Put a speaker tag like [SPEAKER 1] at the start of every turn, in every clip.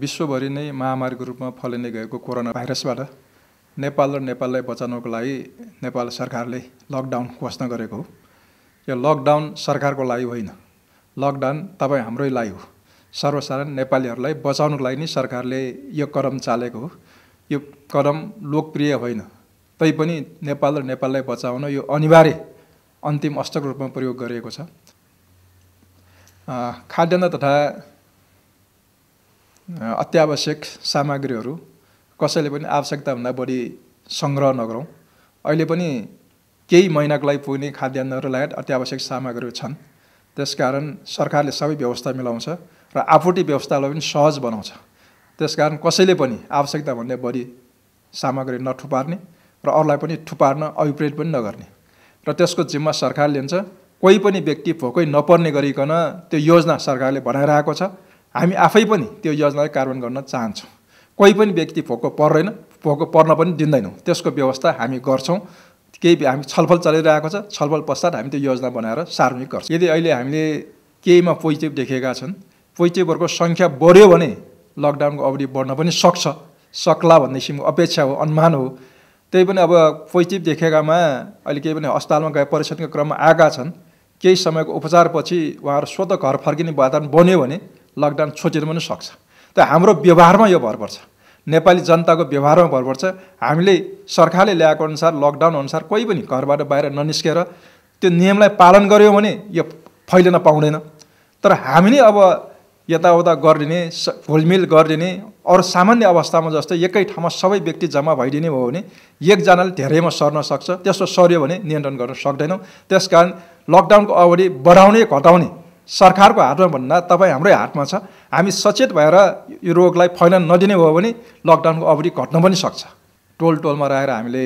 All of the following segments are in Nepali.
[SPEAKER 1] विश्वभरि नै महामारीको रूपमा फैलिने गएको कोरोना भाइरसबाट नेपाल र नेपाललाई बचाउनको लागि नेपाल सरकारले लकडाउन घोषणा गरेको हो यो लकडाउन सरकारको लागि होइन लकडाउन तपाईँ हाम्रै लागि हो सर्वसाधारण नेपालीहरूलाई बचाउनको लागि नै सरकारले यो कदम चालेको हो यो कदम लोकप्रिय होइन तैपनि नेपाल र नेपाललाई बचाउन यो अनिवार्य अन्तिम अस्त्रको रूपमा प्रयोग गरिएको छ खाद्यान्न तथा अत्यावश्यक सामग्रीहरू कसैले पनि आवश्यकताभन्दा बढी सङ्ग्रह नगरौँ अहिले पनि केही महिनाको लागि पुग्ने खाद्यान्नहरू लगायत अत्यावश्यक सामग्रीहरू छन् त्यसकारण सरकारले सबै व्यवस्था मिलाउँछ र आपूर्ति व्यवस्थालाई पनि सहज बनाउँछ त्यसकारण कसैले पनि आवश्यकताभन्दा बढी सामग्री नथुपार्ने र अरूलाई पनि थुपार्न अभिप्रेत पनि नगर्ने र त्यसको जिम्मा सरकार लिन्छ कोही पनि व्यक्ति भोकै नपर्ने गरिकन त्यो योजना सरकारले बनाइरहेको छ हामी आफै पनि त्यो योजनालाई कार्यान्वयन गर्न चाहन्छौँ कोही पनि व्यक्ति भोको पर्दैन भोको पर्न पनि दिँदैनौँ त्यसको व्यवस्था हामी गर्छौँ केही हामी छलफल चलिरहेको छ छलफल पश्चात हामी त्यो योजना बनाएर सार्वजनिक गर्छौँ यदि अहिले हामीले केहीमा पोजिटिभ देखेका छन् पोजिटिभहरूको सङ्ख्या बढ्यो भने लकडाउनको अवधि बढ्न पनि सक्छ सक्ला भन्ने किसिमको अपेक्षा हो अनुमान हो त्यही पनि अब पोजिटिभ देखेकामा अहिले केही पनि अस्पतालमा गए परीक्षणको क्रममा आएका छन् केही समयको उपचारपछि उहाँहरू स्वतः घर फर्किने वातावरण बन्यो भने लकडाउन छोचेर पनि सक्छ त हाम्रो व्यवहारमा यो भर पर्छ नेपाली जनताको व्यवहारमा भर पर्छ हामीले सरकारले ल्याएको अनुसार लकडाउन अनुसार कोही पनि घरबाट बाहिर ननिस्केर त्यो नियमलाई पालन गऱ्यौँ भने यो फैलिन पाउँदैन तर हामी नै अब यताउता गरिदिने घुलमिल गरिदिने अरू सामान्य अवस्थामा जस्तै एकै ठाउँमा सबै व्यक्ति जम्मा भइदिने भयो भने एकजनाले धेरैमा सर्न सक्छ त्यस्तो सर्यो भने नियन्त्रण गर्न सक्दैनौँ त्यस कारण लकडाउनको अवधि बढाउने घटाउने सरकारको हातमा भन्दा तपाईँ हाम्रै हातमा छ हामी सचेत भएर यो रोगलाई फैलन नदिने हो भने लकडाउनको अवधि घट्न पनि सक्छ टोल टोलमा रहेर हामीले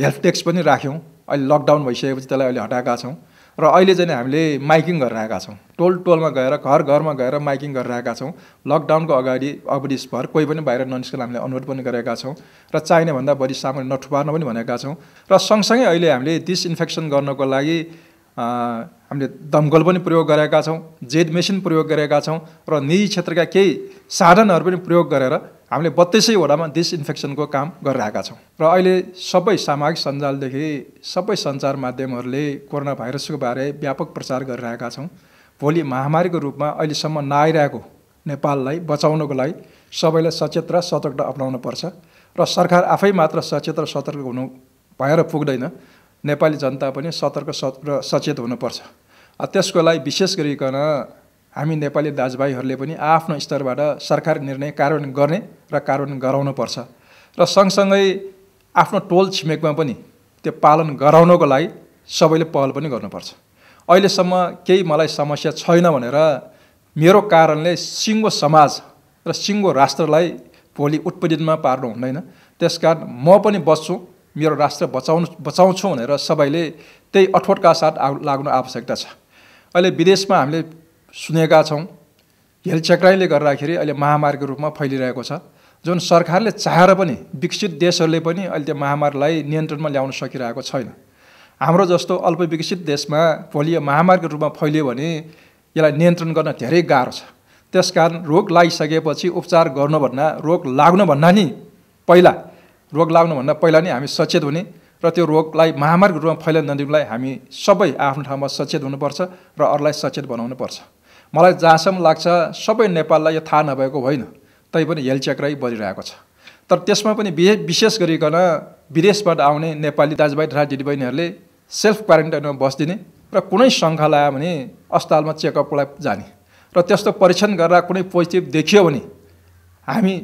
[SPEAKER 1] हेल्थ टेक्स पनि राख्यौँ अहिले लकडाउन भइसकेपछि त्यसलाई अहिले हटाएका छौँ र अहिले चाहिँ हामीले माइकिङ गरिरहेका छौँ टोल टोलमा गएर घर घरमा गएर माइकिङ गरिरहेका छौँ लकडाउनको अगाडि अवधिभर कोही पनि बाहिर ननिस्केर हामीले अनुरोध पनि गरेका छौँ र चाहिने भन्दा बढी सामान नठुपार्न पनि भनेका छौँ र सँगसँगै अहिले हामीले डिसइन्फेक्सन गर्नको लागि हामीले दमकल पनि प्रयोग गरेका छौँ जेड मेसिन प्रयोग गरेका छौँ र निजी क्षेत्रका केही साधनहरू पनि प्रयोग गरेर हामीले बत्तिसैवटामा डिसइन्फेक्सनको काम गरिरहेका छौँ र अहिले सबै सामाजिक सञ्जालदेखि सबै सञ्चार माध्यमहरूले कोरोना भाइरसको बारे व्यापक प्रचार गरिरहेका छौँ भोलि महामारीको रूपमा अहिलेसम्म नआइरहेको नेपाललाई बचाउनको लागि सबैलाई सचेत र सतर्कता अप्नाउनु पर्छ र सरकार आफै मात्र सचेत र सतर्क हुनु भएर पुग्दैन नेपाली जनता पनि सतर्क सत र सचेत हुनुपर्छ त्यसको लागि विशेष गरिकन हामी नेपाली दाजुभाइहरूले पनि आफ्नो स्तरबाट सरकार निर्णय कार्यान्वयन गर्ने र कार्यान्वयन गराउनुपर्छ र सँगसँगै आफ्नो टोल छिमेकमा पनि त्यो पालन गराउनको लागि सबैले पहल पनि गर्नुपर्छ अहिलेसम्म केही मलाई समस्या छैन भनेर मेरो कारणले सिङ्गो समाज र सिङ्गो राष्ट्रलाई भोलि उत्पीडितमा पार्नु हुँदैन त्यसकारण म पनि बच्छु मेरो राष्ट्र बचाउनु बचाउँछु भनेर सबैले त्यही अठोटका साथ लाग्नु आवश्यकता छ अहिले विदेशमा हामीले सुनेका छौँ हेलचक्राइले गर्दाखेरि अहिले महामारीको रूपमा फैलिरहेको छ जुन सरकारले चाहेर पनि विकसित देशहरूले पनि अहिले त्यो महामारीलाई नियन्त्रणमा ल्याउन सकिरहेको छैन हाम्रो जस्तो अल्प विकसित देशमा पोलियो महामारीको रूपमा फैलियो भने यसलाई नियन्त्रण गर्न धेरै गाह्रो छ त्यसकारण रोग लागिसकेपछि उपचार गर्नुभन्दा रोग लाग्नुभन्दा नि पहिला रोग लाग्नुभन्दा पहिला नि हामी सचेत हुने र त्यो रोगलाई महामारीको रूपमा फैलन नदिनुलाई हामी सबै आफ्नो ठाउँमा सचेत हुनुपर्छ र अरूलाई सचेत बनाउनुपर्छ मलाई जहाँसम्म लाग्छ सबै नेपाललाई यो थाहा नभएको होइन तैपनि राई बढिरहेको छ तर त्यसमा पनि विशेष गरिकन विदेशबाट आउने नेपाली दाजुभाइ तथा दिदीबहिनीहरूले सेल्फ क्वारेन्टाइनमा बसिदिने र कुनै शङ्का लगायो भने अस्पतालमा चेकअपलाई जाने र त्यस्तो परीक्षण गरेर कुनै पोजिटिभ देखियो भने हामी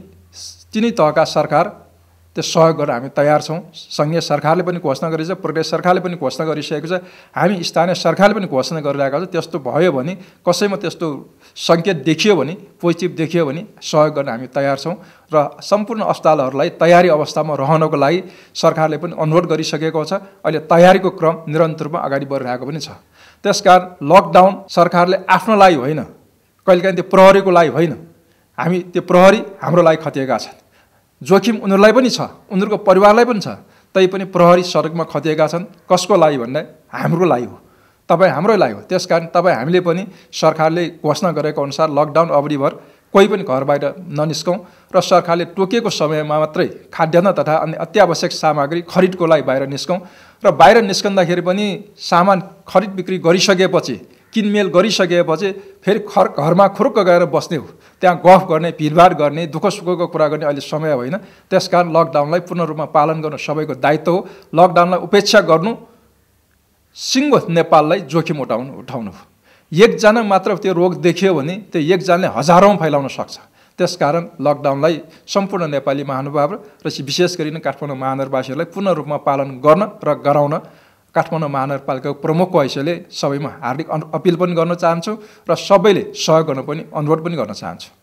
[SPEAKER 1] तिनै तहका सरकार त्यो सहयोग गर्न हामी तयार छौँ सङ्घीय सरकारले पनि घोषणा गरेछ प्रदेश सरकारले पनि घोषणा गरिसकेको छ हामी स्थानीय सरकारले पनि घोषणा गरिरहेको छ त्यस्तो भयो भने कसैमा त्यस्तो सङ्केत देखियो भने पोजिटिभ देखियो भने सहयोग गर्न हामी तयार छौँ र सम्पूर्ण अस्पतालहरूलाई तयारी अवस्थामा रहनको लागि सरकारले पनि अनुरोध गरिसकेको छ अहिले तयारीको क्रम निरन्तर रूपमा अगाडि बढिरहेको पनि छ त्यसकारण लकडाउन सरकारले आफ्नो लागि होइन कहिलेकाहीँ त्यो प्रहरीको लागि होइन हामी त्यो प्रहरी हाम्रो लागि खटिएका छन् जोखिम उनीहरूलाई पनि छ उनीहरूको परिवारलाई पनि छ तैपनि प्रहरी सडकमा खतिएका छन् कसको लागि भन्दा हाम्रो लागि हो तपाईँ हाम्रै लागि हो त्यस कारण तपाईँ हामीले पनि सरकारले घोषणा गरेको अनुसार लकडाउन अवधिभर कोही पनि घर बाहिर ननिस्कौँ र सरकारले टोकेको समयमा मात्रै खाद्यान्न तथा अन्य अत्यावश्यक सामग्री खरिदको लागि बाहिर निस्कौँ र बाहिर निस्कँदाखेरि पनि सामान खरिद बिक्री गरिसकेपछि किनमेल गरिसकेपछि फेरि खर घरमा खुर्क गएर बस्ने हो त्यहाँ गफ गर्ने भिडभाड गर्ने दुःख सुखको कुरा गर्ने अहिले समय होइन त्यस कारण लकडाउनलाई पूर्ण रूपमा पालन गर्नु सबैको दायित्व हो लकडाउनलाई उपेक्षा गर्नु सिङ्गो नेपाललाई जोखिम उठाउनु उठाउनु हो एकजना मात्र त्यो रोग देखियो भने त्यो एकजनाले हजारौँ फैलाउन सक्छ त्यस कारण लकडाउनलाई सम्पूर्ण नेपाली महानुभाव र विशेष नै काठमाडौँ महानगरवासीहरूलाई पूर्ण रूपमा पालन गर्न र गराउन काठमाडौँ महानगरपालिकाको प्रमुखको हैसियतले सबैमा हार्दिक अपिल पनि गर्न चाहन्छु र सबैले सहयोग गर्न पनि अनुरोध पनि गर्न चाहन्छु